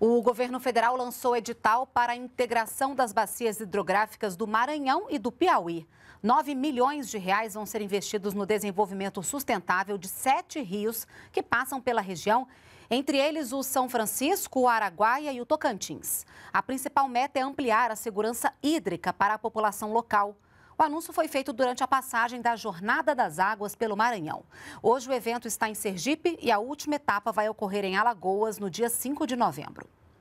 O governo federal lançou edital para a integração das bacias hidrográficas do Maranhão e do Piauí. 9 milhões de reais vão ser investidos no desenvolvimento sustentável de sete rios que passam pela região, entre eles o São Francisco, o Araguaia e o Tocantins. A principal meta é ampliar a segurança hídrica para a população local. O anúncio foi feito durante a passagem da Jornada das Águas pelo Maranhão. Hoje o evento está em Sergipe e a última etapa vai ocorrer em Alagoas no dia 5 de novembro.